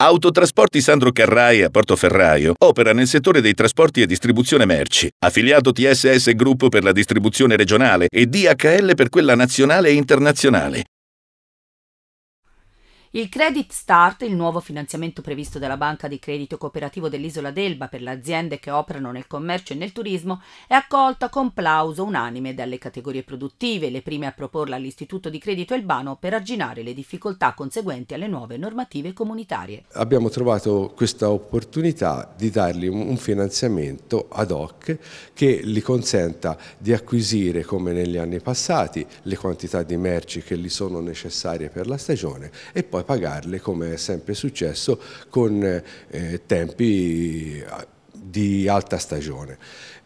Autotrasporti Sandro Carrai a Portoferraio opera nel settore dei trasporti e distribuzione merci, affiliato TSS Group per la distribuzione regionale e DHL per quella nazionale e internazionale. Il Credit Start, il nuovo finanziamento previsto dalla Banca di Credito Cooperativo dell'Isola d'Elba per le aziende che operano nel commercio e nel turismo, è accolto con plauso unanime dalle categorie produttive, le prime a proporla all'Istituto di Credito Elbano per arginare le difficoltà conseguenti alle nuove normative comunitarie. Abbiamo trovato questa opportunità di dargli un finanziamento ad hoc che gli consenta di acquisire, come negli anni passati, le quantità di merci che gli sono necessarie per la stagione e poi poi pagarle, come è sempre successo, con eh, tempi eh, di alta stagione.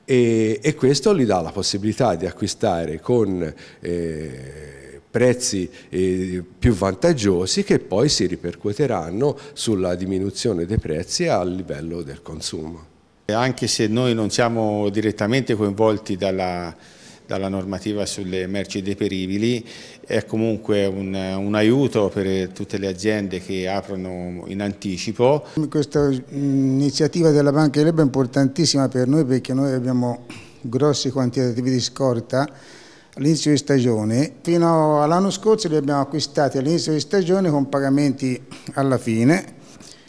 E, e, questo gli dà la possibilità di acquistare con eh, prezzi eh, più vantaggiosi che poi si ripercuoteranno sulla diminuzione dei prezzi a livello del consumo. Anche se noi non siamo direttamente coinvolti dalla dalla normativa sulle merci deperibili, è comunque un, un aiuto per tutte le aziende che aprono in anticipo. Questa iniziativa della Banca di Leb è importantissima per noi perché noi abbiamo grossi quantitativi di scorta all'inizio di stagione. Fino all'anno scorso li abbiamo acquistati all'inizio di stagione con pagamenti alla fine,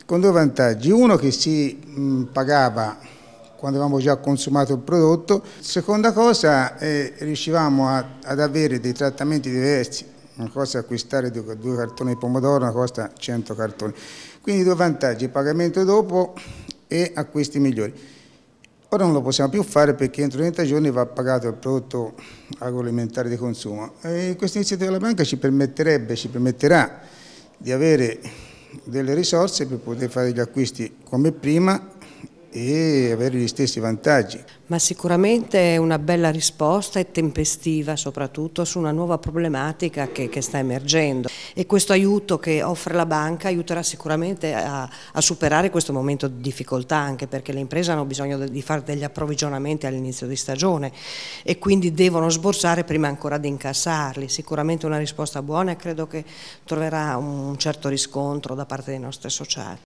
con due vantaggi. Uno che si pagava quando avevamo già consumato il prodotto. Seconda cosa, eh, riuscivamo a, ad avere dei trattamenti diversi, una cosa è acquistare due, due cartoni di pomodoro, una cosa 100 cartoni. Quindi due vantaggi, pagamento dopo e acquisti migliori. Ora non lo possiamo più fare perché entro 30 giorni va pagato il prodotto agroalimentare di consumo. questa iniziativa della banca ci permetterebbe, ci permetterà di avere delle risorse per poter fare gli acquisti come prima e avere gli stessi vantaggi. Ma sicuramente è una bella risposta e tempestiva soprattutto su una nuova problematica che, che sta emergendo e questo aiuto che offre la banca aiuterà sicuramente a, a, superare questo momento di difficoltà anche perché le imprese hanno bisogno di fare degli approvvigionamenti all'inizio di stagione e quindi devono sborsare prima ancora di incassarli. Sicuramente una risposta buona e credo che troverà un certo riscontro da parte dei nostri sociali.